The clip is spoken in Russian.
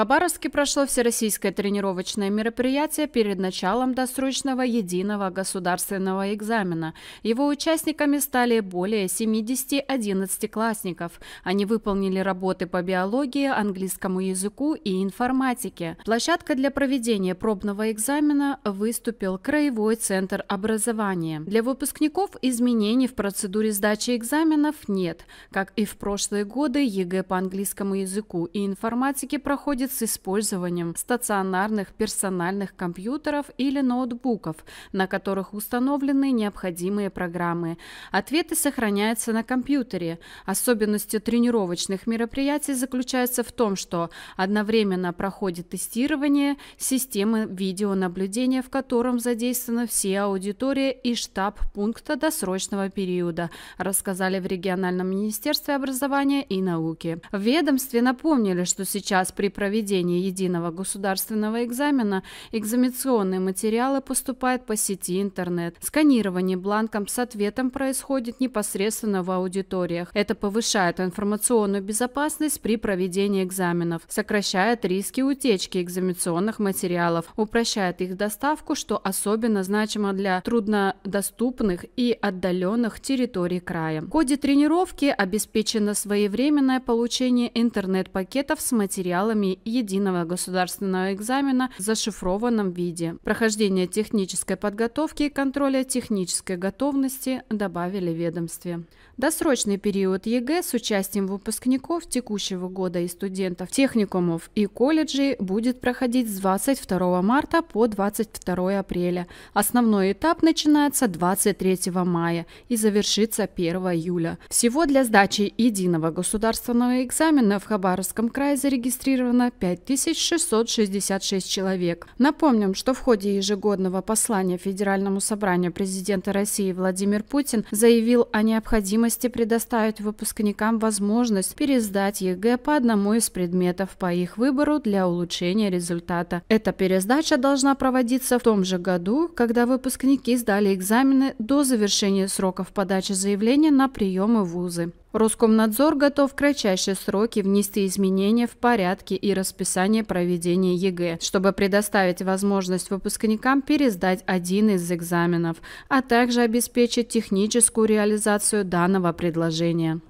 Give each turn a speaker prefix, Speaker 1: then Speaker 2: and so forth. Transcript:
Speaker 1: Хабаровске прошло всероссийское тренировочное мероприятие перед началом досрочного единого государственного экзамена. Его участниками стали более 70 одиннадцатиклассников. Они выполнили работы по биологии, английскому языку и информатике. Площадка для проведения пробного экзамена выступил Краевой центр образования. Для выпускников изменений в процедуре сдачи экзаменов нет. Как и в прошлые годы, ЕГЭ по английскому языку и информатике проходит с использованием стационарных персональных компьютеров или ноутбуков, на которых установлены необходимые программы. Ответы сохраняются на компьютере. Особенностью тренировочных мероприятий заключается в том, что одновременно проходит тестирование системы видеонаблюдения, в котором задействованы все аудитории и штаб пункта досрочного периода, рассказали в региональном министерстве образования и науки. В ведомстве напомнили, что сейчас при проведении проведения единого государственного экзамена экзаменационные материалы поступают по сети интернет. Сканирование бланком с ответом происходит непосредственно в аудиториях. Это повышает информационную безопасность при проведении экзаменов, сокращает риски утечки экзаменационных материалов, упрощает их доставку, что особенно значимо для труднодоступных и отдаленных территорий края. В ходе тренировки обеспечено своевременное получение интернет-пакетов с материалами единого государственного экзамена в зашифрованном виде. Прохождение технической подготовки и контроля технической готовности добавили ведомстве. Досрочный период ЕГЭ с участием выпускников текущего года и студентов техникумов и колледжей будет проходить с 22 марта по 22 апреля. Основной этап начинается 23 мая и завершится 1 июля. Всего для сдачи единого государственного экзамена в Хабаровском крае зарегистрировано 5666 человек. Напомним, что в ходе ежегодного послания Федеральному собранию президента России Владимир Путин заявил о необходимости предоставить выпускникам возможность пересдать ЕГЭ по одному из предметов по их выбору для улучшения результата. Эта пересдача должна проводиться в том же году, когда выпускники сдали экзамены до завершения сроков подачи заявления на приемы в вузы. Роскомнадзор готов в кратчайшие сроки внести изменения в порядке и расписание проведения ЕГЭ, чтобы предоставить возможность выпускникам пересдать один из экзаменов, а также обеспечить техническую реализацию данного предложения.